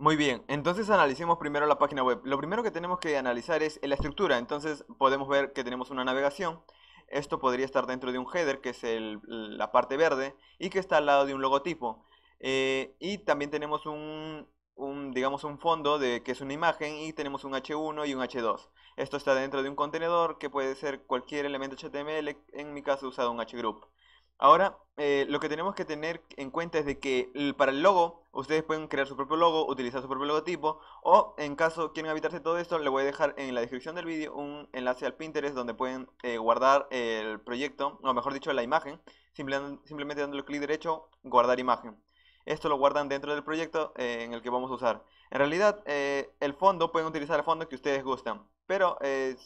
Muy bien, entonces analicemos primero la página web. Lo primero que tenemos que analizar es la estructura, entonces podemos ver que tenemos una navegación, esto podría estar dentro de un header, que es la parte verde, y que está al lado de un logotipo. Eh, y también tenemos un, digamos, un fondo de, que es una imagen y tenemos un H1 y un H2. Esto está dentro de un contenedor que puede ser cualquier elemento HTML, en mi caso he usado un Hgroup. Ahora, eh, lo que tenemos que tener en cuenta es de que para el logo, ustedes pueden crear su propio logo, utilizar su propio logotipo, o en caso quieren evitarse todo esto, le voy a dejar en la descripción del vídeo un enlace al Pinterest donde pueden eh, guardar el proyecto, o mejor dicho, la imagen, simplemente, dándole clic derecho, guardar imagen. Esto lo guardan dentro del proyecto eh, en el que vamos a usar. En realidad, el fondo, pueden utilizar el fondo que ustedes gustan, pero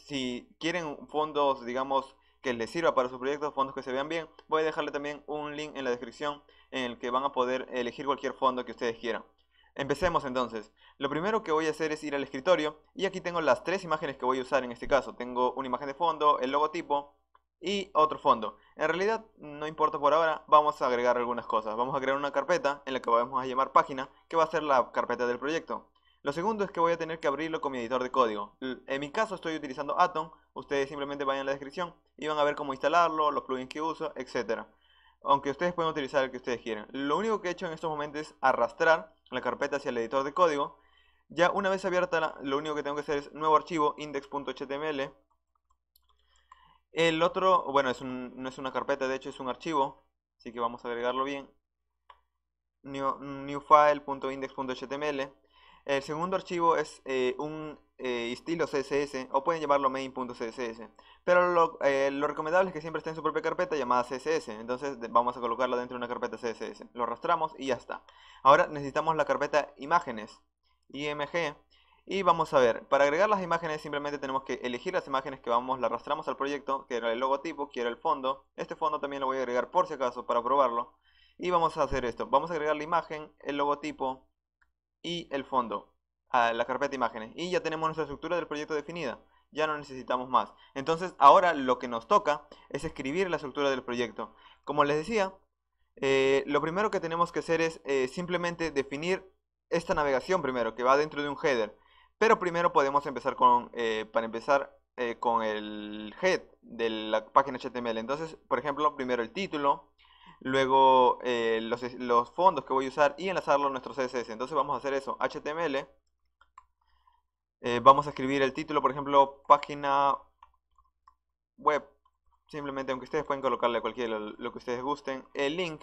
si quieren fondos, digamos, que les sirva para su proyecto, fondos que se vean bien. Voy a dejarle también un link en la descripción en el que van a poder elegir cualquier fondo que ustedes quieran. Empecemos entonces. Lo primero que voy a hacer es ir al escritorio y aquí tengo las tres imágenes que voy a usar en este caso. Tengo una imagen de fondo, el logotipo y otro fondo. En realidad no importa por ahora, vamos a agregar algunas cosas. Vamos a crear una carpeta en la que vamos a llamar página, que va a ser la carpeta del proyecto. Lo segundo es que voy a tener que abrirlo con mi editor de código. En mi caso estoy utilizando Atom, ustedes simplemente vayan a la descripción y van a ver cómo instalarlo, los plugins que uso, etc. Aunque ustedes pueden utilizar el que ustedes quieran. Lo único que he hecho en estos momentos es arrastrar la carpeta hacia el editor de código. Ya una vez abierta, lo único que tengo que hacer es nuevo archivo index.html. El otro, bueno, es no es una carpeta, de hecho es un archivo, así que vamos a agregarlo bien. New, newfile.index.html el segundo archivo es eh, un eh, estilo CSS o pueden llamarlo main.css. Pero lo, eh, lo, recomendable es que siempre esté en su propia carpeta llamada CSS. Entonces vamos a colocarlo dentro de una carpeta CSS. Lo arrastramos y ya está. Ahora necesitamos la carpeta imágenes, IMG. Y vamos a ver, para agregar las imágenes simplemente tenemos que elegir las imágenes que vamos, las arrastramos al proyecto, que era el logotipo, que era el fondo. Este fondo también lo voy a agregar por si acaso para probarlo. Y vamos a hacer esto, vamos a agregar la imagen, el logotipo, y el fondo a la carpeta de imágenes y ya tenemos nuestra estructura del proyecto definida ya no necesitamos más entonces ahora lo que nos toca es escribir la estructura del proyecto como les decía eh, lo primero que tenemos que hacer es eh, simplemente definir esta navegación primero que va dentro de un header pero primero podemos empezar con eh, para empezar con el head de la página HTML entonces por ejemplo primero el título luego eh, los, fondos que voy a usar y enlazarlo a nuestro CSS. Entonces vamos a hacer eso, HTML, eh, vamos a escribir el título, por ejemplo, página web, simplemente aunque ustedes pueden colocarle cualquiera lo que ustedes gusten, el link,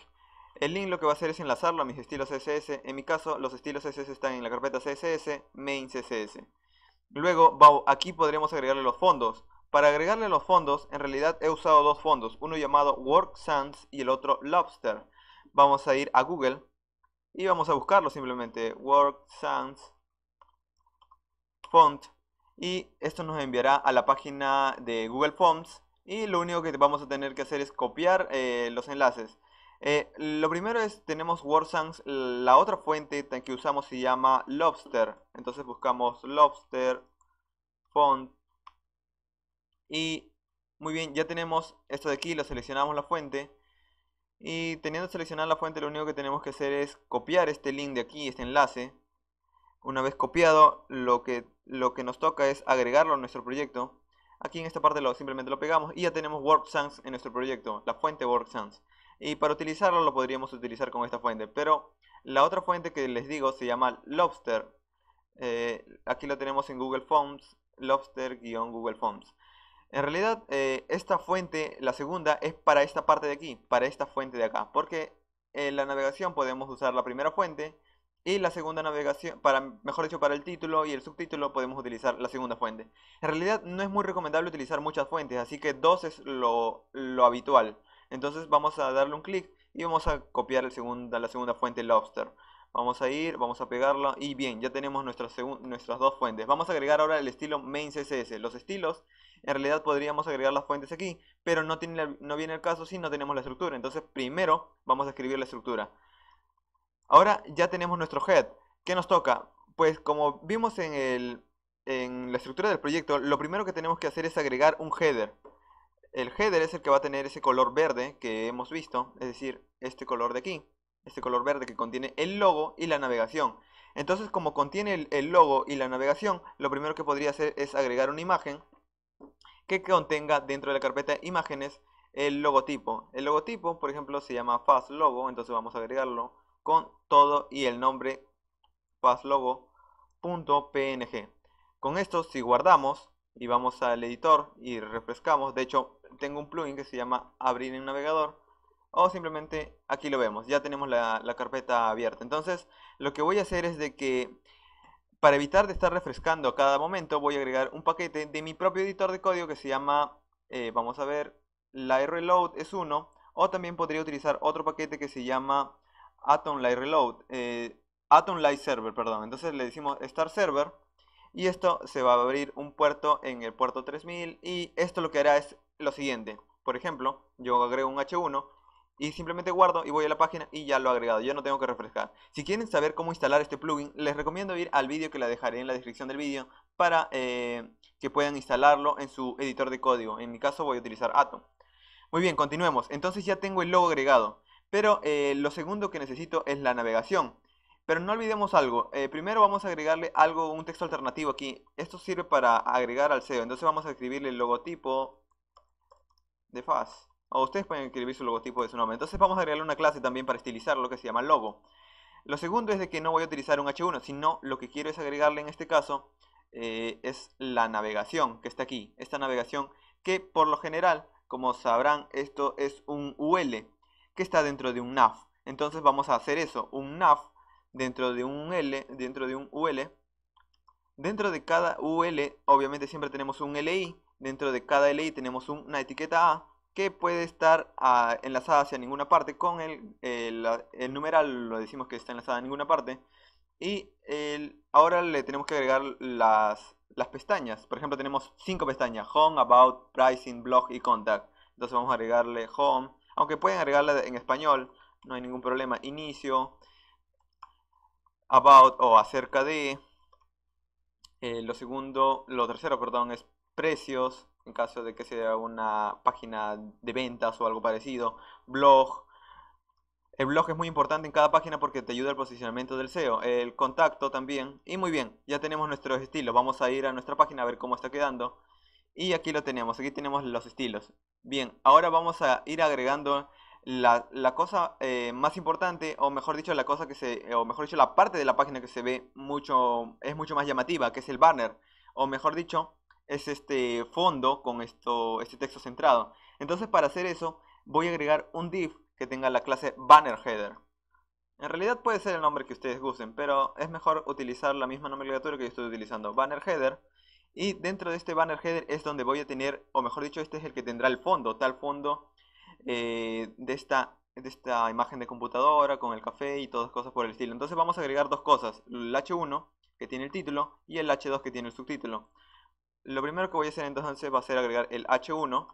el link lo que va a hacer es enlazarlo a mis estilos CSS, en mi caso los estilos CSS están en la carpeta CSS, main CSS. Luego aquí podremos agregarle los fondos, para agregarle los fondos, en realidad he usado dos fondos, uno llamado Work Sans y el otro Lobster. Vamos a ir a Google y vamos a buscarlo simplemente, Work Sans Font. Y esto nos enviará a la página de Google Fonts. y lo único que vamos a tener que hacer es copiar eh, los enlaces. Eh, lo primero es, tenemos Word Sans, la otra fuente que usamos se llama Lobster. Entonces buscamos Lobster Font y muy bien, ya tenemos esto de aquí, lo seleccionamos la fuente. Y teniendo seleccionada la fuente, lo único que tenemos que hacer es copiar este link de aquí, este enlace. Una vez copiado, lo que, lo que nos toca es agregarlo a nuestro proyecto. Aquí en esta parte lo, simplemente lo pegamos y ya tenemos WorkSans en nuestro proyecto, la fuente WorkSans. Y para utilizarlo lo podríamos utilizar con esta fuente, pero la otra fuente que les digo se llama Lobster. Eh, aquí lo tenemos en Google Forms, Lobster-Google Forms en realidad, eh, esta fuente, la segunda, es para esta parte de aquí, para esta fuente de acá. Porque en la navegación podemos usar la primera fuente y la segunda navegación, para, mejor dicho, para el título y el subtítulo podemos utilizar la segunda fuente. En realidad no es muy recomendable utilizar muchas fuentes, así que dos es lo, habitual. Entonces vamos a darle un clic y vamos a copiar segunda, la segunda fuente Lobster. Vamos a ir, vamos a pegarlo y bien, ya tenemos nuestras, nuestras dos fuentes. Vamos a agregar ahora el estilo main CSS. Los estilos, en realidad podríamos agregar las fuentes aquí, pero no, tiene no viene el caso si no tenemos la estructura. Entonces primero vamos a escribir la estructura. Ahora ya tenemos nuestro head. ¿Qué nos toca? Pues como vimos en, en la estructura del proyecto, lo primero que tenemos que hacer es agregar un header. El header es el que va a tener ese color verde que hemos visto, es decir, este color de aquí este color verde que contiene el logo y la navegación. Entonces, como contiene el, logo y la navegación, lo primero que podría hacer es agregar una imagen que contenga dentro de la carpeta imágenes el logotipo. El logotipo, por ejemplo, se llama fastlogo entonces vamos a agregarlo con todo y el nombre fastlogo.png. Con esto, si guardamos y vamos al editor y refrescamos, de hecho, tengo un plugin que se llama Abrir en navegador, o simplemente aquí lo vemos, ya tenemos la, carpeta abierta. Entonces lo que voy a hacer es de que para evitar de estar refrescando a cada momento voy a agregar un paquete de mi propio editor de código que se llama, eh, vamos a ver, light reload es uno o también podría utilizar otro paquete que se llama Atom Light Reload, eh, Atom Light Server, perdón. Entonces le decimos start Server y esto se va a abrir un puerto en el puerto 3000 y esto lo que hará es lo siguiente. Por ejemplo, yo agrego un H1 y simplemente guardo y voy a la página y ya lo he agregado, yo no tengo que refrescar. Si quieren saber cómo instalar este plugin, les recomiendo ir al vídeo que la dejaré en la descripción del vídeo para eh, que puedan instalarlo en su editor de código. En mi caso voy a utilizar Atom. Muy bien, continuemos. Entonces ya tengo el logo agregado, pero eh, lo segundo que necesito es la navegación. Pero no olvidemos algo, eh, primero vamos a agregarle algo, un texto alternativo aquí. Esto sirve para agregar al SEO, entonces vamos a escribirle el logotipo de FAS o ustedes pueden escribir su logotipo de su nombre. Entonces vamos a agregarle una clase también para estilizar lo que se llama logo. Lo segundo es de que no voy a utilizar un H1, sino lo que quiero es agregarle en este caso eh, es la navegación que está aquí. Esta navegación que por lo general, como sabrán, esto es un UL que está dentro de un nav. Entonces vamos a hacer eso, un nav dentro de un L, dentro de un UL. Dentro de cada UL, obviamente siempre tenemos un LI. Dentro de cada LI tenemos una etiqueta A que puede estar ah, enlazada hacia ninguna parte con el, el, ah, numeral, lo decimos que está enlazada a ninguna parte. Y el, ahora le tenemos que agregar las, pestañas. Por ejemplo, tenemos cinco pestañas, Home, About, Pricing, Blog y Contact. Entonces vamos a agregarle Home, aunque pueden agregarla en español, no hay ningún problema. Inicio, About o acerca de. Eh, lo segundo, lo tercero, perdón, es precios en caso de que sea una página de ventas o algo parecido, blog. El blog es muy importante en cada página porque te ayuda al posicionamiento del SEO, el contacto también. Y muy bien, ya tenemos nuestros estilos. Vamos a ir a nuestra página a ver cómo está quedando. Y aquí lo tenemos, aquí tenemos los estilos. Bien, ahora vamos a ir agregando la, cosa eh, más importante, o mejor dicho, la cosa que se, o mejor dicho, la parte de la página que se ve mucho, es mucho más llamativa, que es el banner. O mejor dicho, es este fondo con esto, este texto centrado. Entonces para hacer eso voy a agregar un div que tenga la clase banner header. En realidad puede ser el nombre que ustedes gusten, pero es mejor utilizar la misma nomenclatura que yo estoy utilizando, banner header. Y dentro de este banner header es donde voy a tener, o mejor dicho, este es el que tendrá el fondo, tal fondo eh, de, esta, de esta imagen de computadora con el café y todas cosas por el estilo. Entonces vamos a agregar dos cosas, el H1 que tiene el título y el H2 que tiene el subtítulo. Lo primero que voy a hacer entonces va a ser agregar el H1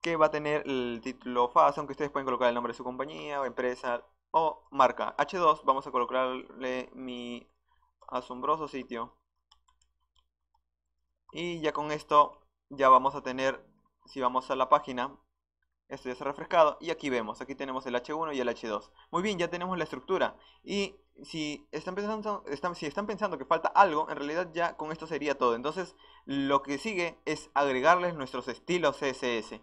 que va a tener el título FAS, aunque ustedes pueden colocar el nombre de su compañía o empresa o marca. H2 vamos a colocarle mi asombroso sitio. Y ya con esto ya vamos a tener, si vamos a la página, esto ya ha refrescado y aquí vemos, aquí tenemos el H1 y el H2. Muy bien, ya tenemos la estructura y si están, pensando, que falta algo, en realidad ya con esto sería todo. Entonces, lo que sigue es agregarles nuestros estilos CSS.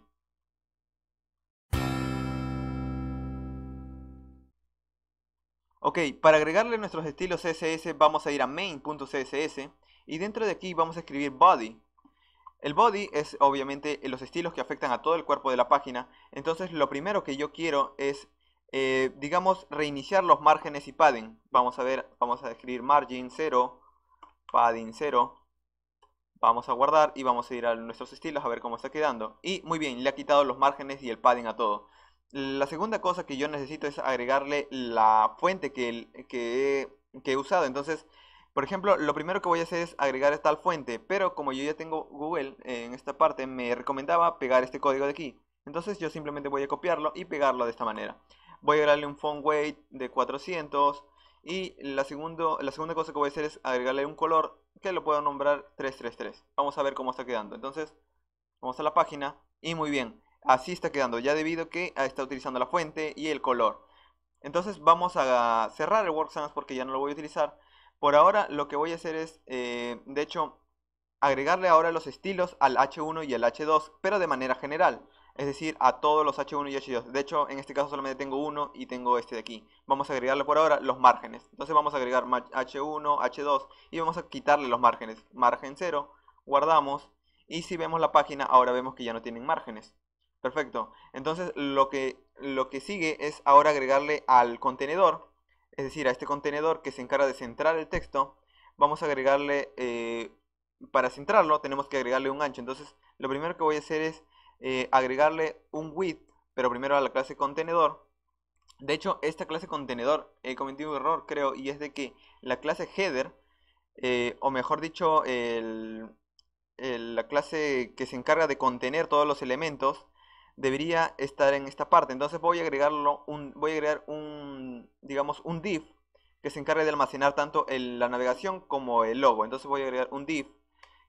Ok, para agregarle nuestros estilos CSS vamos a ir a main.css y dentro de aquí vamos a escribir body. El body es obviamente los estilos que afectan a todo el cuerpo de la página, entonces lo primero que yo quiero es eh, digamos, reiniciar los márgenes y padding. Vamos a ver, vamos a escribir margin 0, padding 0. Vamos a guardar y vamos a ir a nuestros estilos a ver cómo está quedando. Y muy bien, le ha quitado los márgenes y el padding a todo. La segunda cosa que yo necesito es agregarle la fuente que, que, que he usado. Entonces, por ejemplo, lo primero que voy a hacer es agregar esta fuente. Pero como yo ya tengo Google en esta parte, me recomendaba pegar este código de aquí. Entonces yo simplemente voy a copiarlo y pegarlo de esta manera voy a agregarle un font weight de 400 y la, la segunda cosa que voy a hacer es agregarle un color que lo puedo nombrar 333. Vamos a ver cómo está quedando. Entonces, vamos a la página y muy bien, así está quedando ya debido a que está utilizando la fuente y el color. Entonces vamos a cerrar el WorkSams porque ya no lo voy a utilizar. Por ahora lo que voy a hacer es, eh, de hecho, agregarle ahora los estilos al H1 y al H2, pero de manera general es decir, a todos los H1 y H2. De hecho, en este caso solamente tengo uno y tengo este de aquí. Vamos a agregarle por ahora los márgenes. Entonces vamos a agregar H1, H2 y vamos a quitarle los márgenes. Margen 0, guardamos y si vemos la página ahora vemos que ya no tienen márgenes. Perfecto. Entonces lo que, lo que sigue es ahora agregarle al contenedor, es decir, a este contenedor que se encarga de centrar el texto, vamos a agregarle, eh, para centrarlo tenemos que agregarle un ancho. Entonces lo primero que voy a hacer es eh, agregarle un width, pero primero a la clase contenedor. De hecho, esta clase contenedor he cometido un error, creo, y es de que la clase header, eh, o mejor dicho, la clase que se encarga de contener todos los elementos, debería estar en esta parte. Entonces voy a agregarlo, voy a agregar un, digamos, un div que se encargue de almacenar tanto la navegación como el logo. Entonces voy a agregar un div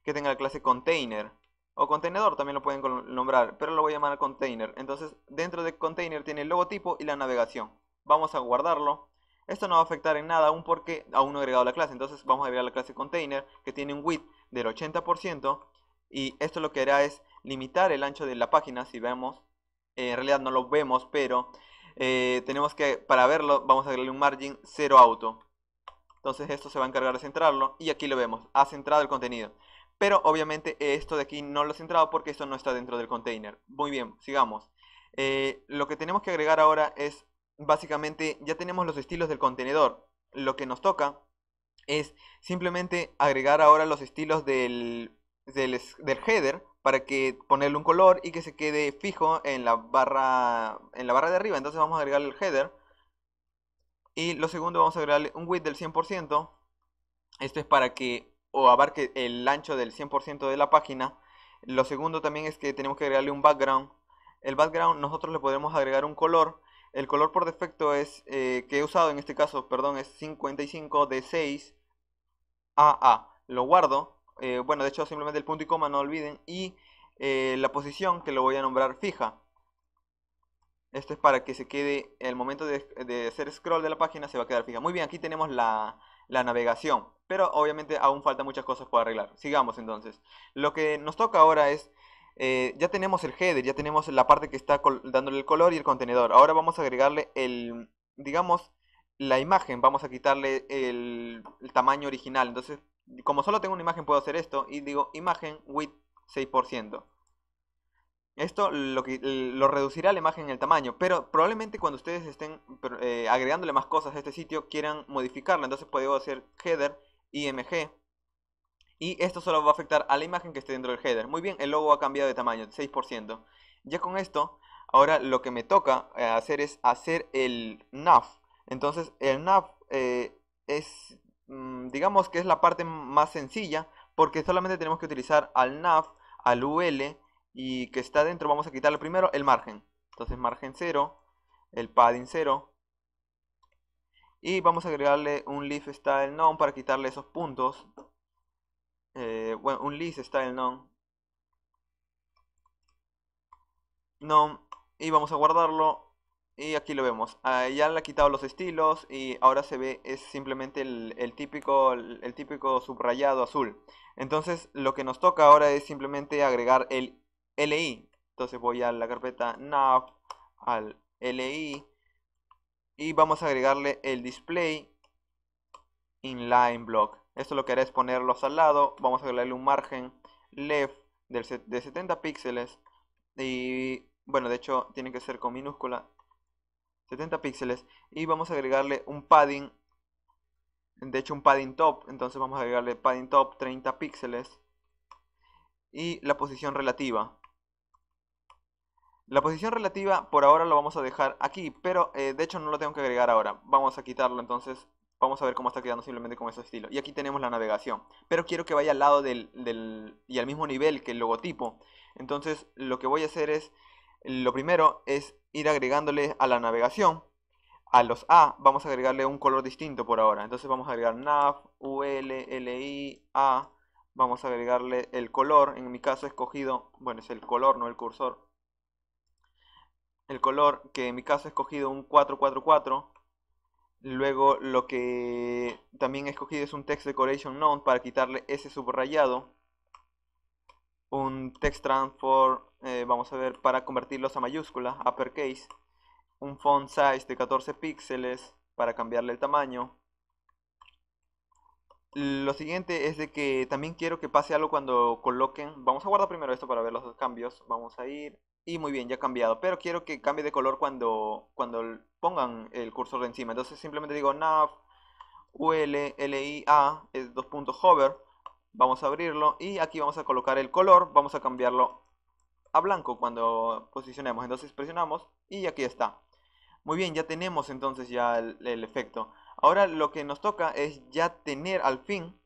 que tenga la clase container o contenedor también lo pueden nombrar, pero lo voy a llamar container. Entonces dentro de container tiene el logotipo y la navegación. Vamos a guardarlo. Esto no va a afectar en nada aún porque aún no he agregado la clase. Entonces vamos a agregar la clase container que tiene un width del 80% y esto lo que hará es limitar el ancho de la página si vemos. Eh, en realidad no lo vemos, pero eh, tenemos que, para verlo, vamos a agregarle un margin 0 auto. Entonces esto se va a encargar de centrarlo y aquí lo vemos, ha centrado el contenido. Pero obviamente esto de aquí no lo he centrado porque esto no está dentro del container. Muy bien, sigamos. Eh, lo que tenemos que agregar ahora es, básicamente, ya tenemos los estilos del contenedor. Lo que nos toca es simplemente agregar ahora los estilos del, del, del header para que ponerle un color y que se quede fijo en la barra en la barra de arriba. Entonces vamos a agregarle el header. Y lo segundo vamos a agregarle un width del 100%. Esto es para que o abarque el ancho del 100% de la página. Lo segundo también es que tenemos que agregarle un background. El background nosotros le podemos agregar un color. El color por defecto es eh, que he usado en este caso, perdón, es 55 d 6 AA. Lo guardo. Eh, bueno, de hecho simplemente el punto y coma, no olviden. Y eh, la posición que lo voy a nombrar fija. Esto es para que se quede, el momento de, de hacer scroll de la página se va a quedar fija. Muy bien, aquí tenemos la, la navegación. Pero obviamente aún faltan muchas cosas por arreglar. Sigamos entonces. Lo que nos toca ahora es eh, ya tenemos el header, ya tenemos la parte que está dándole el color y el contenedor. Ahora vamos a agregarle el, digamos, la imagen. Vamos a quitarle el, el, tamaño original. Entonces, como solo tengo una imagen, puedo hacer esto. Y digo, imagen width 6%. Esto lo, que, lo reducirá la imagen en el tamaño, pero probablemente cuando ustedes estén eh, agregándole más cosas a este sitio quieran modificarla. Entonces puedo hacer header img y esto solo va a afectar a la imagen que esté dentro del header. Muy bien, el logo ha cambiado de tamaño, 6%. Ya con esto, ahora lo que me toca eh, hacer es hacer el nav. Entonces el nav eh, es, mm, digamos que es la parte más sencilla porque solamente tenemos que utilizar al nav, al ul y que está dentro, vamos a quitarle primero el margen. Entonces margen 0, el padding 0. Y vamos a agregarle un leaf style none para quitarle esos puntos. Eh, bueno, un leaf style none. None. Y vamos a guardarlo. Y aquí lo vemos. Ah, ya le ha quitado los estilos y ahora se ve, es simplemente el, típico, el típico subrayado azul. Entonces lo que nos toca ahora es simplemente agregar el LI. Entonces voy a la carpeta nav, al LI y vamos a agregarle el display inline block. Esto lo que haré es ponerlos al lado. Vamos a agregarle un margen left de 70 píxeles. Y bueno, de hecho tiene que ser con minúscula. 70 píxeles. Y vamos a agregarle un padding. De hecho un padding top. Entonces vamos a agregarle padding top 30 píxeles. Y la posición relativa. La posición relativa por ahora lo vamos a dejar aquí, pero eh, de hecho no lo tengo que agregar ahora. Vamos a quitarlo entonces, vamos a ver cómo está quedando simplemente con ese estilo. Y aquí tenemos la navegación, pero quiero que vaya al lado del, del, y al mismo nivel que el logotipo. Entonces lo que voy a hacer es, lo primero es ir agregándole a la navegación, a los A vamos a agregarle un color distinto por ahora. Entonces vamos a agregar nav, ul, li, a, vamos a agregarle el color, en mi caso he escogido, bueno es el color, no el cursor el color, que en mi caso he escogido un 444. Luego lo que también he escogido es un Text Decoration none para quitarle ese subrayado. Un Text Transform, eh, vamos a ver, para convertirlos a mayúsculas, uppercase. Un Font Size de 14 píxeles para cambiarle el tamaño. Lo siguiente es de que también quiero que pase algo cuando coloquen. Vamos a guardar primero esto para ver los dos cambios. Vamos a ir y muy bien, ya ha cambiado. Pero quiero que cambie de color cuando, cuando pongan el cursor de encima. Entonces simplemente digo nav l es dos puntos hover. Vamos a abrirlo y aquí vamos a colocar el color. Vamos a cambiarlo a blanco cuando posicionemos. Entonces presionamos y aquí está. Muy bien, ya tenemos entonces ya el, efecto. Ahora lo que nos toca es ya tener al fin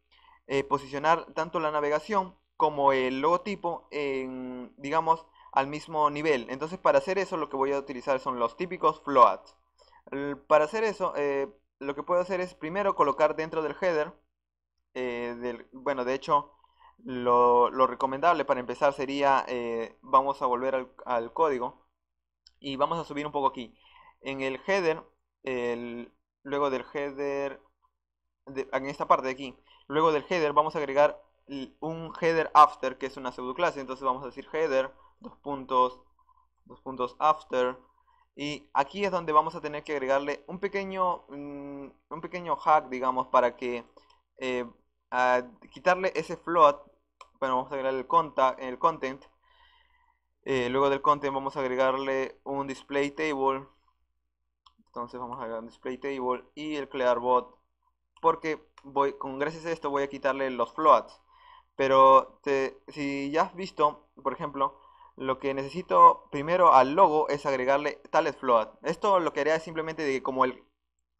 eh, posicionar tanto la navegación como el logotipo en, digamos, al mismo nivel. Entonces para hacer eso lo que voy a utilizar son los típicos floats. Para hacer eso eh, lo que puedo hacer es primero colocar dentro del header, eh, del, bueno de hecho lo, recomendable para empezar sería, eh, vamos a volver al, código y vamos a subir un poco aquí. En el header, luego del header, en esta parte de aquí, luego del header vamos a agregar un header after que es una pseudo clase, entonces vamos a decir header dos puntos, dos puntos after. Y aquí es donde vamos a tener que agregarle un pequeño, mm, un pequeño hack, digamos, para que eh, a quitarle ese float. Bueno, vamos a agregarle el, contact, el content. Eh, luego del content vamos a agregarle un display table. Entonces vamos a agregar un display table y el clear bot. Porque voy, con gracias a esto voy a quitarle los floats. Pero si ya has visto, por ejemplo, lo que necesito primero al logo es agregarle tales float. Esto lo que haré es simplemente de que como el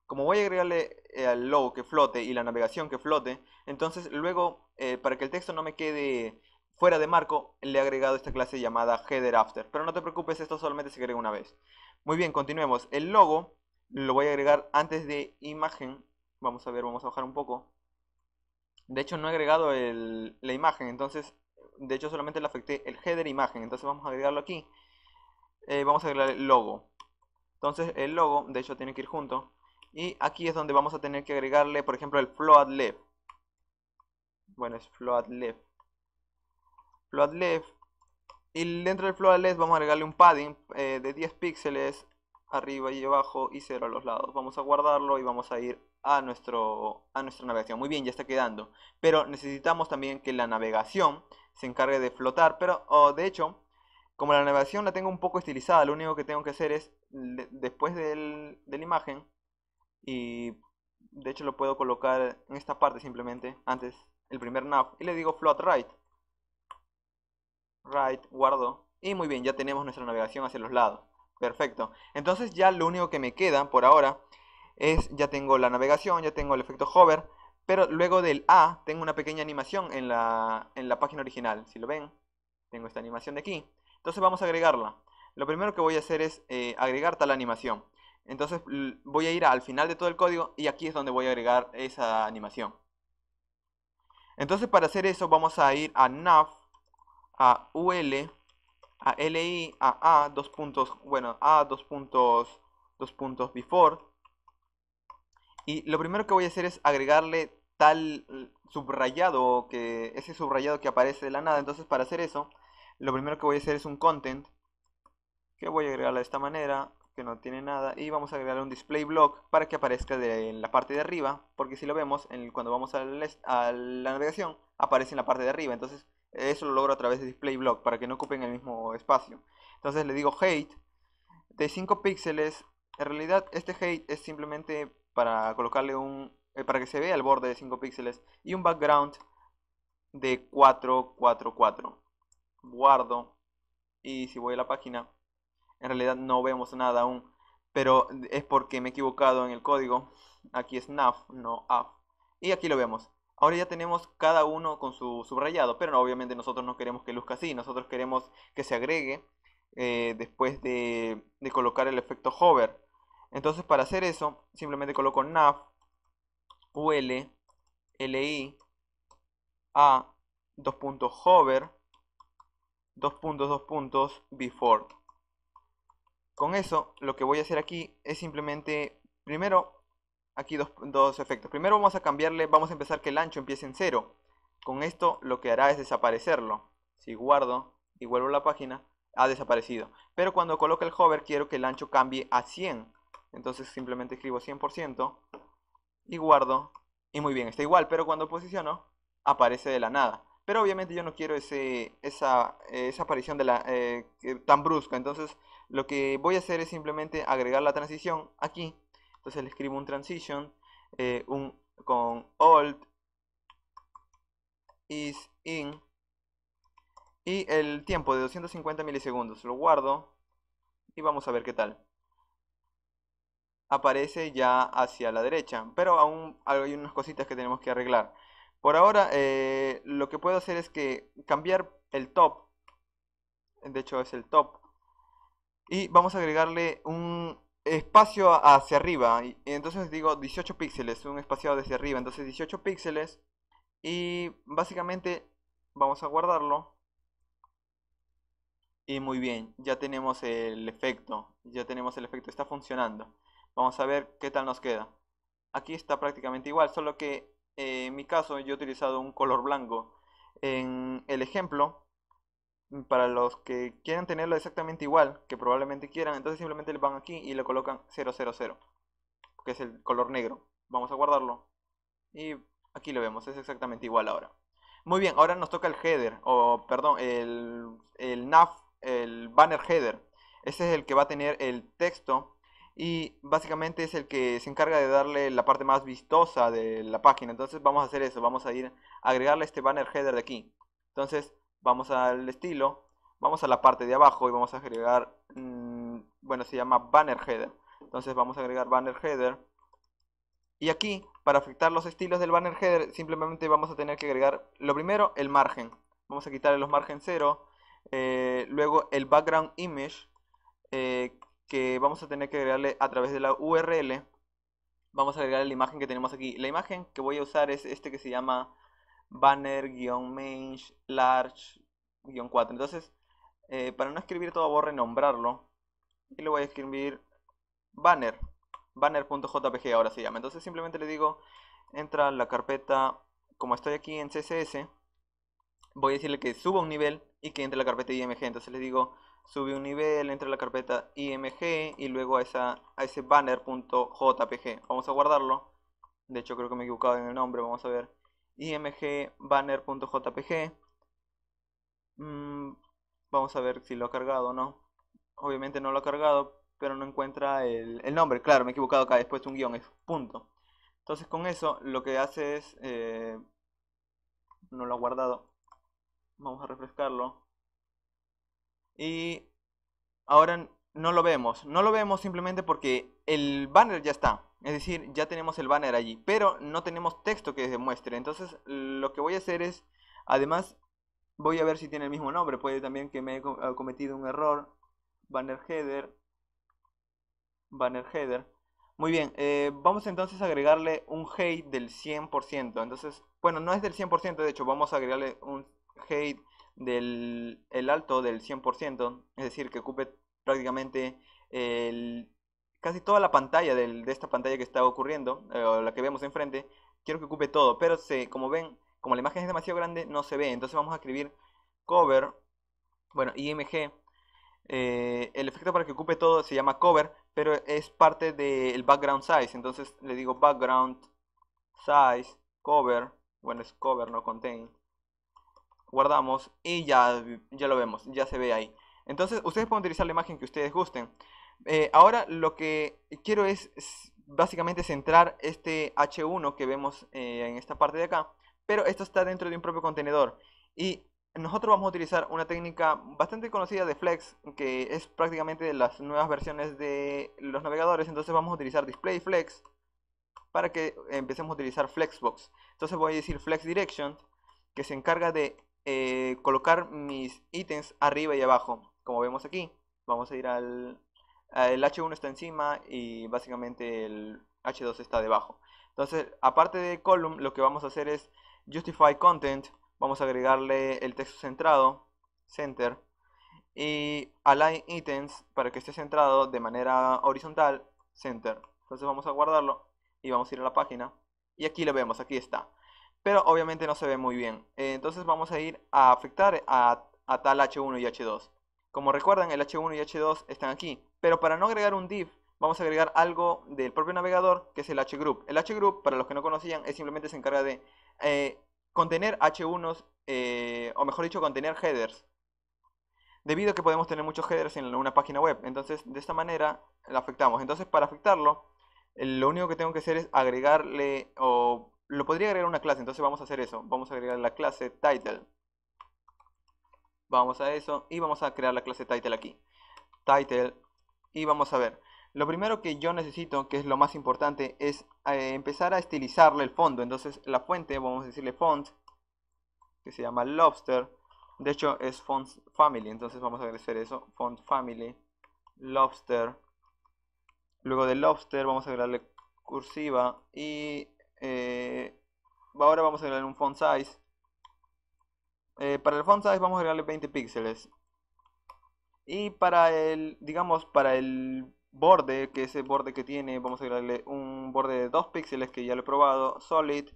como voy a agregarle eh, al logo que flote y la navegación que flote, entonces luego eh, para que el texto no me quede fuera de marco, le he agregado esta clase llamada header after. Pero no te preocupes, esto solamente se agrega una vez. Muy bien, continuemos. El logo lo voy a agregar antes de imagen. Vamos a ver, vamos a bajar un poco. De hecho no he agregado el, la imagen, entonces de hecho solamente le afecté el header imagen, entonces vamos a agregarlo aquí. Eh, vamos a agregar el logo. Entonces el logo, de hecho tiene que ir junto. Y aquí es donde vamos a tener que agregarle, por ejemplo, el float left. Bueno, es float left. Float left. Y dentro del float left vamos a agregarle un padding eh, de 10 píxeles arriba y abajo y cero a los lados. Vamos a guardarlo y vamos a ir a, nuestro, a nuestra navegación. Muy bien, ya está quedando. Pero necesitamos también que la navegación se encargue de flotar. Pero de hecho, como la navegación la tengo un poco estilizada, lo único que tengo que hacer es después del, de la imagen y de hecho lo puedo colocar en esta parte simplemente, antes el primer nav y le digo float right. Right, guardo. Y muy bien, ya tenemos nuestra navegación hacia los lados. Perfecto. Entonces ya lo único que me queda por ahora es, ya tengo la navegación, ya tengo el efecto hover, pero luego del A tengo una pequeña animación en la, página original. Si lo ven, tengo esta animación de aquí. Entonces vamos a agregarla. Lo primero que voy a hacer es eh, agregar tal animación. Entonces voy a ir al final de todo el código y aquí es donde voy a agregar esa animación. Entonces para hacer eso vamos a ir a nav, a ul, a li, a a, dos puntos, bueno, a dos puntos, dos puntos before y lo primero que voy a hacer es agregarle tal subrayado, que ese subrayado que aparece de la nada. Entonces para hacer eso, lo primero que voy a hacer es un content, que voy a agregarle de esta manera, que no tiene nada. Y vamos a agregarle un display block para que aparezca de, en la parte de arriba, porque si lo vemos, cuando vamos a la navegación, aparece en la parte de arriba. Entonces eso lo logro a través de display block, para que no ocupen el mismo espacio. Entonces le digo hate de 5 píxeles. En realidad este hate es simplemente para colocarle un eh, para que se vea el borde de 5 píxeles y un background de 444 guardo y si voy a la página en realidad no vemos nada aún pero es porque me he equivocado en el código aquí es nav, no AF y aquí lo vemos Ahora ya tenemos cada uno con su subrayado, pero obviamente nosotros no queremos que luzca así, nosotros queremos que se agregue eh, después de, de, colocar el efecto hover. Entonces para hacer eso, simplemente coloco nav ul li a dos puntos puntos before con eso lo que voy a hacer aquí es simplemente primero aquí dos, efectos primero vamos a cambiarle vamos a empezar que el ancho empiece en cero con esto lo que hará es desaparecerlo si guardo y vuelvo a la página ha desaparecido pero cuando coloque el hover quiero que el ancho cambie a 100 entonces simplemente escribo 100% y guardo. Y muy bien, está igual, pero cuando posiciono aparece de la nada. Pero obviamente yo no quiero ese, esa, eh, aparición de la, eh, tan brusca. Entonces lo que voy a hacer es simplemente agregar la transición aquí. Entonces le escribo un transition eh, un, con alt is in y el tiempo de 250 milisegundos. Lo guardo y vamos a ver qué tal aparece ya hacia la derecha, pero aún hay unas cositas que tenemos que arreglar. Por ahora eh, lo que puedo hacer es que cambiar el top, de hecho es el top, y vamos a agregarle un espacio hacia arriba, y, entonces digo 18 píxeles, un espaciado hacia arriba, entonces 18 píxeles, y básicamente vamos a guardarlo. Y muy bien, ya tenemos el efecto, ya tenemos el efecto, está funcionando. Vamos a ver qué tal nos queda. Aquí está prácticamente igual, solo que eh, en mi caso yo he utilizado un color blanco. En el ejemplo, para los que quieran tenerlo exactamente igual, que probablemente quieran, entonces simplemente le van aquí y le colocan 000, que es el color negro. Vamos a guardarlo. Y aquí lo vemos, es exactamente igual ahora. Muy bien, ahora nos toca el header, o perdón, el, el nav, el banner header. Ese es el que va a tener el texto y básicamente es el que se encarga de darle la parte más vistosa de la página. Entonces vamos a hacer eso, vamos a ir a agregarle este banner header de aquí. Entonces vamos al estilo, vamos a la parte de abajo y vamos a agregar, mm, bueno se llama banner header. Entonces vamos a agregar banner header. Y aquí, para afectar los estilos del banner header, simplemente vamos a tener que agregar, lo primero, el margen. Vamos a quitarle los margen 0. Eh, luego el background image, eh, que vamos a tener que agregarle a través de la URL. Vamos a agregar la imagen que tenemos aquí. La imagen que voy a usar es este que se llama banner mange large-4. Entonces, eh, para no escribir todo, voy a renombrarlo. Y le voy a escribir banner. Banner.jpg ahora se llama. Entonces simplemente le digo, entra a la carpeta, como estoy aquí en CSS, voy a decirle que suba un nivel y que entre a la carpeta IMG. Entonces le digo sube un nivel, entra a la carpeta img y luego a, esa, ese banner.jpg. Vamos a guardarlo. De hecho creo que me he equivocado en el nombre, vamos a ver. img banner.jpg. Mm, vamos a ver si lo ha cargado o no. Obviamente no lo ha cargado, pero no encuentra el, nombre. Claro, me he equivocado acá, después un guión, es punto. Entonces con eso lo que hace es... Eh, no lo ha guardado. Vamos a refrescarlo y ahora no lo vemos. No lo vemos simplemente porque el banner ya está. Es decir, ya tenemos el banner allí, pero no tenemos texto que demuestre. Entonces lo que voy a hacer es, además, voy a ver si tiene el mismo nombre. Puede también que me haya cometido un error. Banner header. Banner header. Muy bien, eh, vamos entonces a agregarle un hate del 100%. Entonces, bueno, no es del 100%, de hecho, vamos a agregarle un hate del el alto del 100%, es decir, que ocupe prácticamente casi toda la pantalla del, de esta pantalla que está ocurriendo, eh, la que vemos enfrente, quiero que ocupe todo, pero se, como ven, como la imagen es demasiado grande, no se ve, entonces vamos a escribir cover, bueno, img, eh, el efecto para que ocupe todo se llama cover, pero es parte del background size, entonces le digo background size, cover, bueno es cover, no contain, guardamos y ya, ya lo vemos, ya se ve ahí. Entonces ustedes pueden utilizar la imagen que ustedes gusten. Eh, ahora lo que quiero es, básicamente centrar este H1 que vemos eh, en esta parte de acá, pero esto está dentro de un propio contenedor. Y nosotros vamos a utilizar una técnica bastante conocida de Flex, que es prácticamente de las nuevas versiones de los navegadores. Entonces vamos a utilizar Display Flex para que empecemos a utilizar Flexbox. Entonces voy a decir Flex Direction, que se encarga de eh, colocar mis ítems arriba y abajo, como vemos aquí. Vamos a ir al... El H1 está encima y básicamente el H2 está debajo. Entonces, aparte de column, lo que vamos a hacer es justify content. Vamos a agregarle el texto centrado, center, y align items para que esté centrado de manera horizontal, center. Entonces vamos a guardarlo y vamos a ir a la página. Y aquí lo vemos, aquí está pero obviamente no se ve muy bien. entonces vamos a ir a afectar a, tal H1 y H2. Como recuerdan, el H1 y H2 están aquí, pero para no agregar un div, vamos a agregar algo del propio navegador, que es el Group. El Group, para los que no conocían, es simplemente se encarga de eh, contener h1s, eh, o mejor dicho, contener headers. Debido a que podemos tener muchos headers en una página web, entonces de esta manera la afectamos. Entonces para afectarlo, lo único que tengo que hacer es agregarle o lo podría agregar una clase, entonces vamos a hacer eso. Vamos a agregar la clase title. Vamos a eso y vamos a crear la clase title aquí. Title y vamos a ver. Lo primero que yo necesito, que es lo más importante, es eh, empezar a estilizarle el fondo. Entonces la fuente, vamos a decirle font, que se llama lobster. De hecho es font family, entonces vamos a agregar eso. Font family, lobster. Luego de lobster vamos a agregarle cursiva y eh, ahora vamos a agregarle un font size. Eh, para el font size vamos a agregarle 20 píxeles. Y para el, digamos, para el borde, que ese borde que tiene, vamos a agregarle un borde de 2 píxeles que ya lo he probado, solid.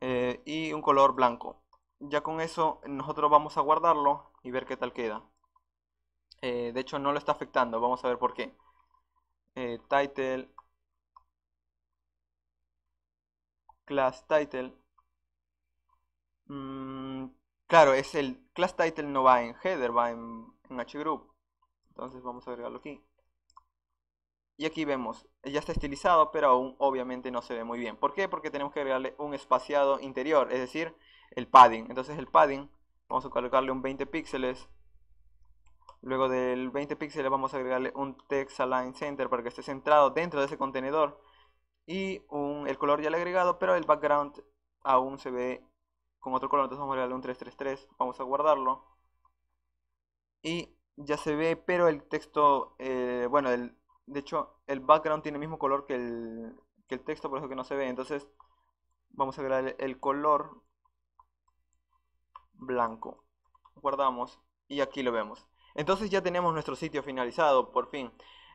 Eh, y un color blanco. Ya con eso nosotros vamos a guardarlo y ver qué tal queda. de hecho no lo está afectando, vamos a ver por qué. title class title. Mm, claro, es el class title no va en header, va en, en hgroup. Entonces vamos a agregarlo aquí. Y aquí vemos, ya está estilizado, pero aún obviamente no se ve muy bien. ¿Por qué? Porque tenemos que agregarle un espaciado interior, es decir, el padding. Entonces el padding, vamos a colocarle un 20 píxeles. Luego del 20 píxeles vamos a agregarle un text align center para que esté centrado dentro de ese contenedor y un, el color ya le agregado, pero el background aún se ve con otro color, entonces vamos a darle un 333, vamos a guardarlo. Y ya se ve, pero el texto, eh, bueno, el, de hecho el background tiene el mismo color que el, que el texto, por eso que no se ve. Entonces vamos a darle el color blanco. Guardamos y aquí lo vemos. Entonces ya tenemos nuestro sitio finalizado, por fin.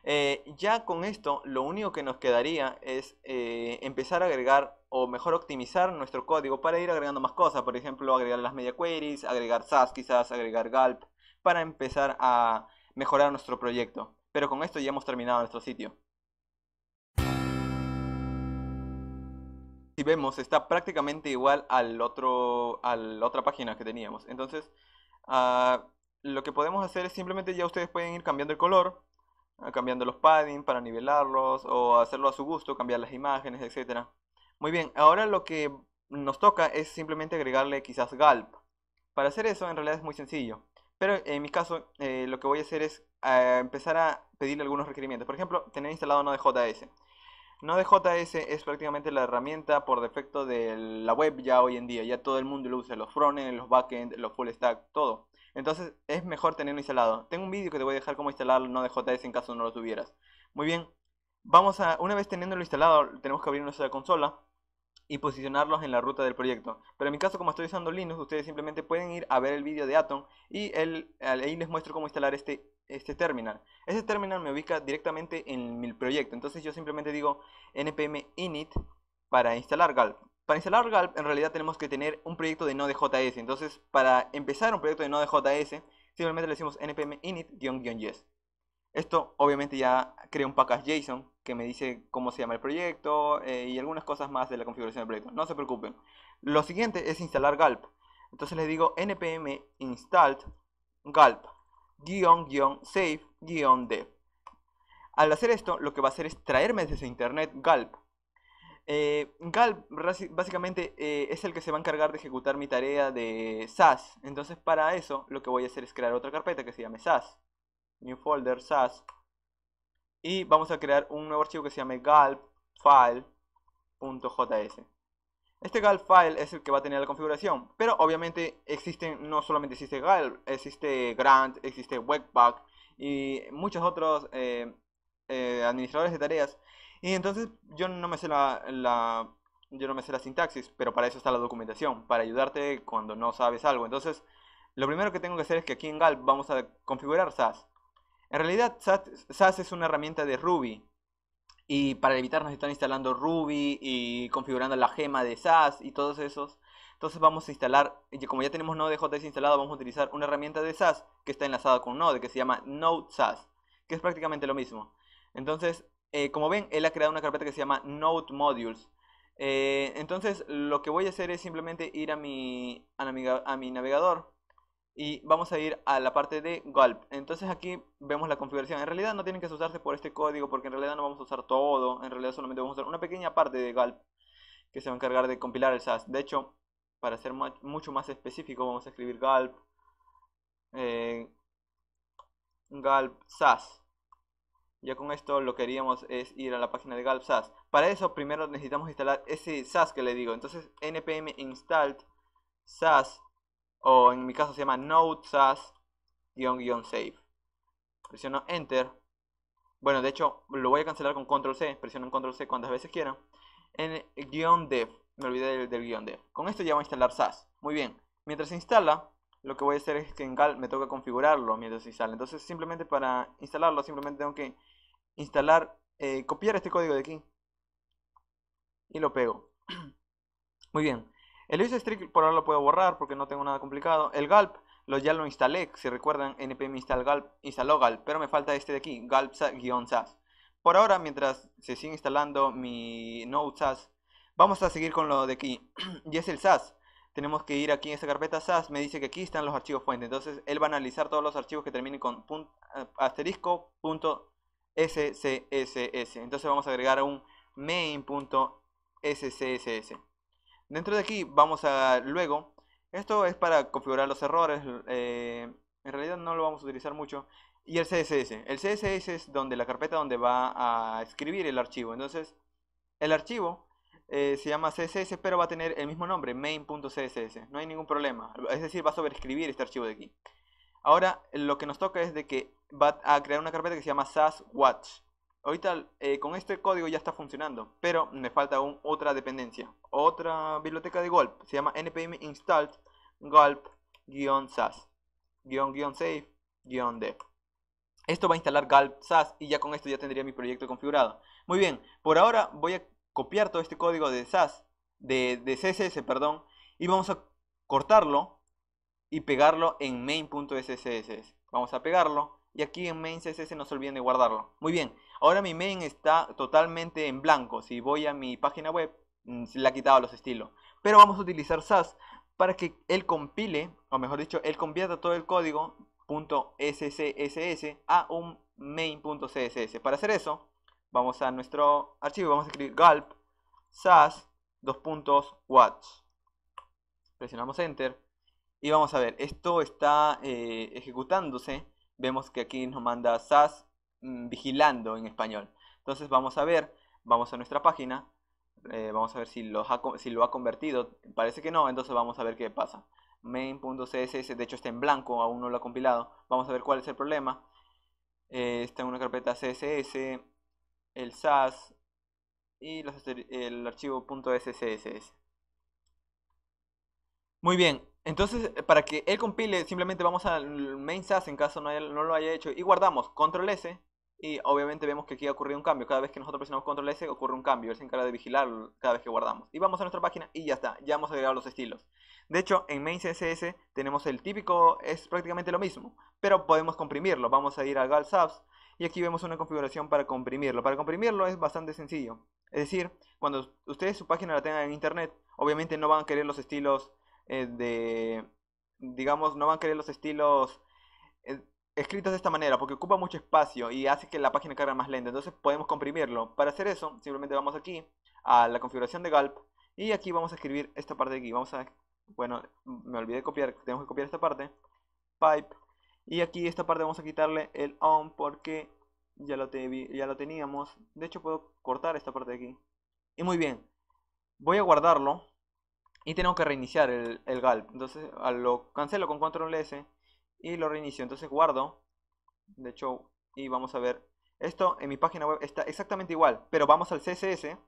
Eh, ya con esto, lo único que nos quedaría es eh, empezar a agregar o mejor optimizar nuestro código para ir agregando más cosas. Por ejemplo, agregar las media queries, agregar SAS quizás, agregar Galp, para empezar a mejorar nuestro proyecto. Pero con esto ya hemos terminado nuestro sitio. Si vemos, está prácticamente igual al otro, a la otra página que teníamos. Entonces, ah, lo que podemos hacer es simplemente ya ustedes pueden ir cambiando el color Ah, cambiando los padding para nivelarlos o hacerlo a su gusto, cambiar las imágenes, etc. Muy bien, ahora lo que nos toca es simplemente agregarle quizás Galp. Para hacer eso en realidad es muy sencillo, pero en mi caso eh, lo que voy a hacer es empezar a pedirle algunos requerimientos. Por ejemplo, tener instalado Node.js. Node.js es prácticamente la herramienta por defecto de la web ya hoy en día, ya todo el mundo lo usa, los frontend, los backend, los full stack, todo. Entonces es mejor tenerlo instalado. Tengo un vídeo que te voy a dejar cómo instalarlo no de JS en caso no lo tuvieras. Muy bien, vamos a, una vez teniéndolo instalado, tenemos que abrir nuestra consola y posicionarlos en la ruta del proyecto. Pero en mi caso, como estoy usando Linux, ustedes simplemente pueden ir a ver el vídeo de Atom y el, ahí les muestro cómo instalar este, este terminal. Este terminal me ubica directamente en mi proyecto, entonces yo simplemente digo npm init para instalar GALP. Para instalar GALP, en realidad tenemos que tener un proyecto de Node.js. Entonces para empezar un proyecto de Node.js simplemente le decimos npm init-yes. Esto obviamente ya crea un package JSON que me dice cómo se llama el proyecto eh, y algunas cosas más de la configuración del proyecto. No se preocupen. Lo siguiente es instalar GALP. Entonces le digo npm install galp save dev. Al hacer esto, lo que va a hacer es traerme desde internet GALP. Eh, Gal básicamente eh, es el que se va a encargar de ejecutar mi tarea de SAS. Entonces para eso lo que voy a hacer es crear otra carpeta que se llame SAS. New folder SAS. Y vamos a crear un nuevo archivo que se llame Galpfile.js. Este gal file es el que va a tener la configuración, pero obviamente existen, no solamente existe gal, existe grant, existe webpack y muchos otros eh, eh, administradores de tareas y entonces yo no me sé la, yo no me sé la sintaxis, pero para eso está la documentación, para ayudarte cuando no sabes algo. Entonces, lo primero que tengo que hacer es que aquí en Galp vamos a configurar SAS. En realidad, SAS es una herramienta de Ruby. Y para evitarnos están instalando Ruby y configurando la gema de SAS y todos esos, entonces vamos a instalar, como ya tenemos Node.js instalado, vamos a utilizar una herramienta de SAS que está enlazada con Node, que se llama Node que es prácticamente lo mismo. Entonces, eh, como ven, él ha creado una carpeta que se llama Node Modules. Eh, entonces, lo que voy a hacer es simplemente ir a mi, a mi navegador y vamos a ir a la parte de Gulp. Entonces aquí vemos la configuración. En realidad no tienen que asustarse por este código porque en realidad no vamos a usar todo. En realidad solamente vamos a usar una pequeña parte de Gulp que se va a encargar de compilar el SAS. De hecho, para ser mucho más específico vamos a escribir Gulp, eh, SAS. Ya con esto lo que haríamos es ir a la página de Galp SAS. Para eso primero necesitamos instalar ese SAS que le digo. Entonces npm install SAS o en mi caso se llama node SAS save. Presiono enter. Bueno, de hecho lo voy a cancelar con control C. Presiono control C cuantas veces quiera. En guión dev. Me olvidé del, guión dev. Con esto ya voy a instalar SAS. Muy bien. Mientras se instala, lo que voy a hacer es que en Gal me toca configurarlo mientras se instala. Entonces simplemente para instalarlo, simplemente tengo que instalar, eh, copiar este código de aquí y lo pego. Muy bien. El strict por ahora lo puedo borrar porque no tengo nada complicado. El galp, lo, ya lo instalé, si recuerdan, npm install galp, instaló galp pero me falta este de aquí, galp sas Por ahora, mientras se sigue instalando mi node sas, vamos a seguir con lo de aquí, y es el sas. Tenemos que ir aquí en esta carpeta sas, me dice que aquí están los archivos fuente, entonces él va a analizar todos los archivos que terminen con eh, asterisco, punto, SCSS. Entonces vamos a agregar un main.scss. Dentro de aquí vamos a luego, esto es para configurar los errores, eh, en realidad no lo vamos a utilizar mucho. Y el CSS, el CSS es donde la carpeta donde va a escribir el archivo. Entonces el archivo eh, se llama CSS pero va a tener el mismo nombre, main.css. No hay ningún problema, es decir, va a sobreescribir este archivo de aquí. Ahora lo que nos toca es de que va a crear una carpeta que se llama watch. Ahorita eh, con este código ya está funcionando, pero me falta aún otra dependencia, otra biblioteca de gulp, se llama npm install gulp-sas-save-dev. Esto va a instalar gulp sas y ya con esto ya tendría mi proyecto configurado. Muy bien, por ahora voy a copiar todo este código de sas, de, css, perdón, y vamos a cortarlo y pegarlo en main.scss Vamos a pegarlo y aquí en main.css no se olviden de guardarlo. Muy bien, ahora mi main está totalmente en blanco. Si voy a mi página web, mm, se le ha quitado los estilos. Pero vamos a utilizar SAS para que él compile, o mejor dicho, él convierta todo el código .scss a un main.css. Para hacer eso, vamos a nuestro archivo y vamos a escribir gulp sas dos puntos Presionamos enter y vamos a ver, esto está eh, ejecutándose vemos que aquí nos manda SAS vigilando en español. Entonces vamos a ver, vamos a nuestra página, vamos a ver si lo, ha, si lo ha convertido, parece que no, entonces vamos a ver qué pasa. Main.css, de hecho está en blanco, aún no lo ha compilado, vamos a ver cuál es el problema. está en una carpeta CSS, el SAS y el archivo .sss. Muy bien, entonces, eh, para que él compile, simplemente vamos al main en caso no, lo haya hecho y guardamos control S y obviamente vemos que aquí ha ocurrido un cambio. Cada vez que nosotros presionamos control S ocurre un cambio. Él se encarga de vigilar cada vez que guardamos. Y vamos a nuestra página y ya está. Ya hemos agregado los estilos. De hecho, en main CSS tenemos el típico, es prácticamente lo mismo. Pero podemos comprimirlo. Vamos a ir al Gal y aquí vemos una configuración para comprimirlo. Para comprimirlo es bastante sencillo. Es decir, cuando ustedes su página la tengan en internet, obviamente no van a querer los estilos eh, de, digamos, no van a querer los estilos eh, escritos de esta manera, porque ocupa mucho espacio y hace que la página cargue más lenta, entonces podemos comprimirlo. Para hacer eso, simplemente vamos aquí a la configuración de Gulp y aquí vamos a escribir esta parte de aquí. Vamos a, bueno, me olvidé de copiar, tenemos que copiar esta parte, pipe, y aquí esta parte vamos a quitarle el on porque ya lo, ya lo teníamos. De hecho puedo cortar esta parte de aquí. Y muy bien, voy a guardarlo y tenemos que reiniciar el, el Entonces lo cancelo con control S y lo reinicio. Entonces guardo. De hecho, y vamos a ver. Esto en mi página web está exactamente igual, pero vamos al CSS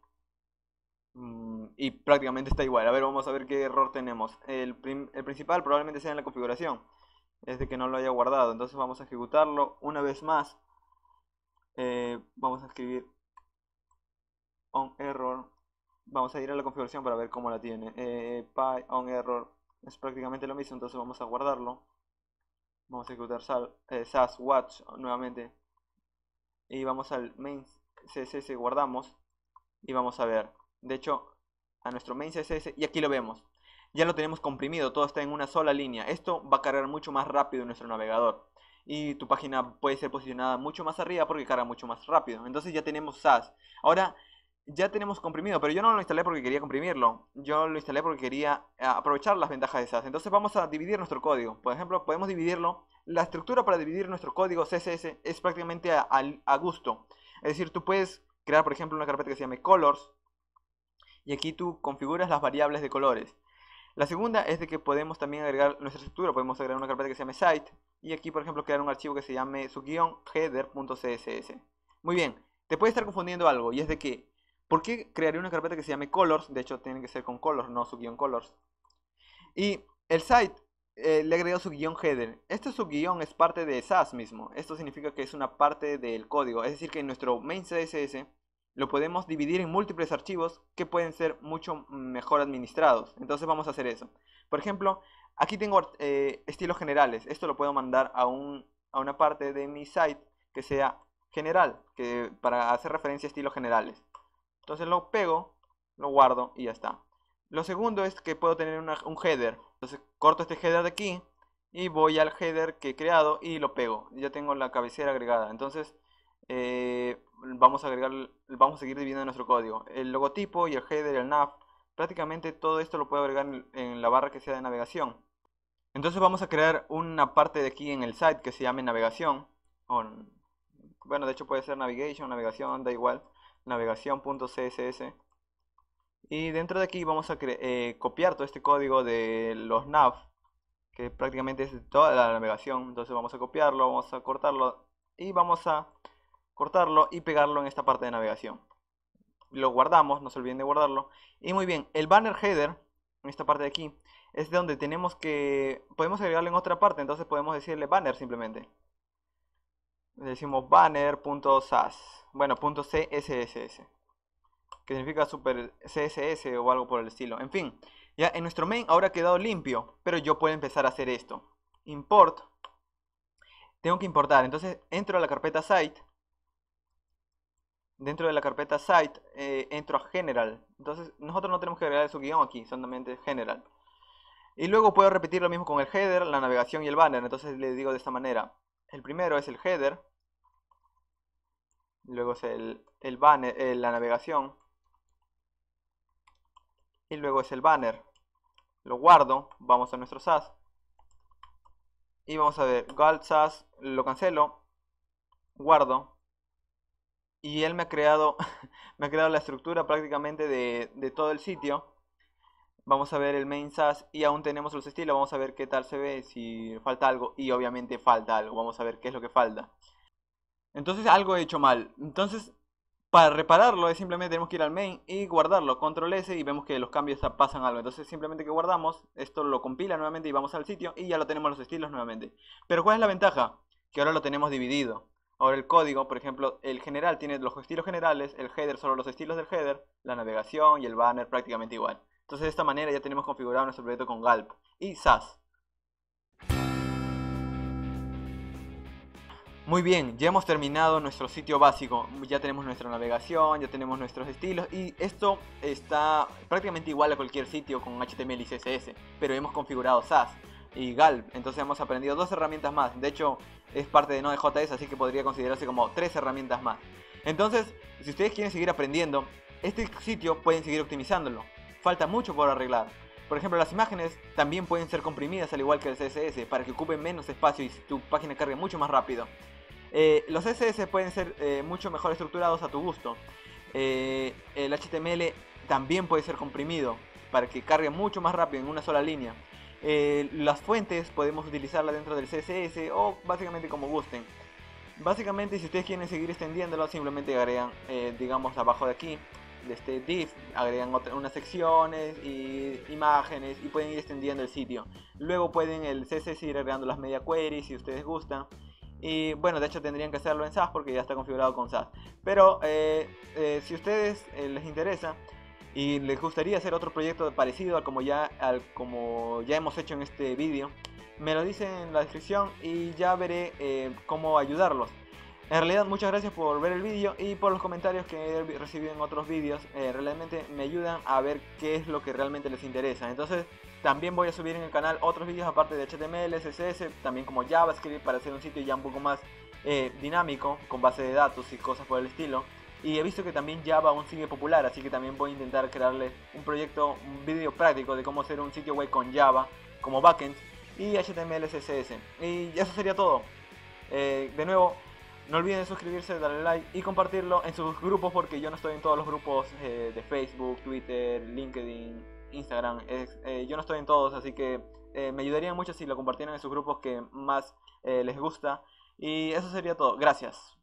mm, y prácticamente está igual. A ver, vamos a ver qué error tenemos. El, principal probablemente sea en la configuración. Es de que no lo haya guardado. Entonces vamos a ejecutarlo una vez más. Eh, vamos a escribir onError. error Vamos a ir a la configuración para ver cómo la tiene. Eh, py on error es prácticamente lo mismo, entonces vamos a guardarlo. Vamos a ejecutar sal, eh, watch nuevamente. Y vamos al main CSS guardamos. Y vamos a ver. De hecho, a nuestro main CSS y aquí lo vemos. Ya lo tenemos comprimido, todo está en una sola línea. Esto va a cargar mucho más rápido en nuestro navegador. Y tu página puede ser posicionada mucho más arriba porque carga mucho más rápido. Entonces ya tenemos SAS. Ahora ya tenemos comprimido, pero yo no lo instalé porque quería comprimirlo. Yo lo instalé porque quería eh, aprovechar las ventajas de esas Entonces vamos a dividir nuestro código. Por ejemplo, podemos dividirlo. La estructura para dividir nuestro código CSS es prácticamente a, gusto. Es decir, tú puedes crear, por ejemplo, una carpeta que se llame colors. Y aquí tú configuras las variables de colores. La segunda es de que podemos también agregar nuestra estructura. Podemos agregar una carpeta que se llame site. Y aquí, por ejemplo, crear un archivo que se llame su-header.css. Muy bien, te puede estar confundiendo algo. Y es de que ¿Por qué crearé una carpeta que se llame colors? De hecho, tiene que ser con colors, no su colors. Y el site eh, le agrego su guión header. Este subguión es parte de SAS mismo. Esto significa que es una parte del código. Es decir, que nuestro main CSS lo podemos dividir en múltiples archivos que pueden ser mucho mejor administrados. Entonces vamos a hacer eso. Por ejemplo, aquí tengo eh, estilos generales. Esto lo puedo mandar a, un, a una parte de mi site que sea general, que para hacer referencia a estilos generales. Entonces lo pego, lo guardo y ya está. Lo segundo es que puedo tener un header. Entonces corto este header de aquí y voy al header que he creado y lo pego. Ya tengo la cabecera agregada. Entonces eh, vamos a agregar, vamos a seguir dividiendo nuestro código. El logotipo y el header, y el nav, prácticamente todo esto lo puedo agregar en, la barra que sea de navegación. Entonces vamos a crear una parte de aquí en el site que se llame navegación. bueno, de hecho puede ser navigation, navegación, da igual navegación.css y dentro de aquí vamos a eh, copiar todo este código de los nav que prácticamente es toda la navegación entonces vamos a copiarlo, vamos a cortarlo y vamos a cortarlo y pegarlo en esta parte de navegación lo guardamos, no se olviden de guardarlo y muy bien, el banner header en esta parte de aquí es donde tenemos que podemos agregarlo en otra parte entonces podemos decirle banner simplemente le decimos banner.sas bueno, punto .css que significa super CSS o algo por el estilo. En fin, ya en nuestro main ahora ha quedado limpio, pero yo puedo empezar a hacer esto. Import. Tengo que importar, entonces entro a la carpeta site. Dentro de la carpeta site eh, entro a general. Entonces nosotros no tenemos que agregar su guión aquí, solamente general. Y luego puedo repetir lo mismo con el header, la navegación y el banner. Entonces le digo de esta manera. El primero es el header luego es el, banner, eh, la navegación y luego es el banner. Lo guardo, vamos a nuestro SAS y vamos a ver, Galt SAS, lo cancelo, guardo y él me ha creado, me ha creado la estructura prácticamente de, de todo el sitio. Vamos a ver el main SAS y aún tenemos los estilos, vamos a ver qué tal se ve, si falta algo y obviamente falta algo, vamos a ver qué es lo que falta. Entonces algo he hecho mal. Entonces para repararlo simplemente tenemos que ir al main y guardarlo, control S y vemos que los cambios pasan algo, entonces simplemente que guardamos, esto lo compila nuevamente y vamos al sitio y ya lo tenemos los estilos nuevamente. Pero ¿cuál es la ventaja? Que ahora lo tenemos dividido. Ahora el código, por ejemplo, el general tiene los estilos generales, el header solo los estilos del header, la navegación y el banner prácticamente igual. Entonces de esta manera ya tenemos configurado nuestro proyecto con Galp y SAS. Muy bien, ya hemos terminado nuestro sitio básico, ya tenemos nuestra navegación, ya tenemos nuestros estilos y esto está prácticamente igual a cualquier sitio con HTML y CSS, pero hemos configurado SAS y GALP, entonces hemos aprendido dos herramientas más, de hecho es parte de Node.js así que podría considerarse como tres herramientas más. Entonces, si ustedes quieren seguir aprendiendo, este sitio pueden seguir optimizándolo, falta mucho por arreglar, por ejemplo, las imágenes también pueden ser comprimidas al igual que el CSS para que ocupen menos espacio y tu página cargue mucho más rápido. Eh, los CSS pueden ser eh, mucho mejor estructurados a tu gusto. Eh, el HTML también puede ser comprimido para que cargue mucho más rápido en una sola línea. las fuentes podemos utilizarlas dentro del CSS o básicamente como gusten. Básicamente si ustedes quieren seguir extendiéndolo simplemente agregan, digamos abajo de aquí, de este div, agregan unas secciones y imágenes y pueden ir extendiendo el sitio. Luego pueden el CSS ir agregando las media queries si ustedes gustan. Y bueno, de hecho tendrían que hacerlo en SAS porque ya está configurado con SAS. Pero eh, eh, si a ustedes eh, les interesa y les gustaría hacer otro proyecto parecido a como ya, como ya hemos hecho en este vídeo, me lo dicen en la descripción y ya veré cómo ayudarlos. En realidad muchas gracias por ver el vídeo y por los comentarios que he recibido en otros vídeos. realmente me ayudan a ver qué es lo que realmente les interesa. Entonces también voy a subir en el canal otros vídeos aparte de HTML, CSS, también como JavaScript para hacer un sitio ya un poco más eh, dinámico, con base de datos y cosas por el estilo. Y he visto que también Java un sigue popular, así que también voy a intentar crearle un proyecto, un vídeo práctico de cómo hacer un sitio web con Java como backend y HTML, CSS. Y eso sería todo. Eh, de nuevo, no olviden suscribirse, darle like y compartirlo en sus grupos porque yo no estoy en todos los grupos eh, de Facebook, Twitter, LinkedIn, Instagram. Eh, yo no estoy en todos, así que eh, me ayudaría mucho si lo compartieran en sus grupos que más eh, les gusta. Y eso sería todo. Gracias.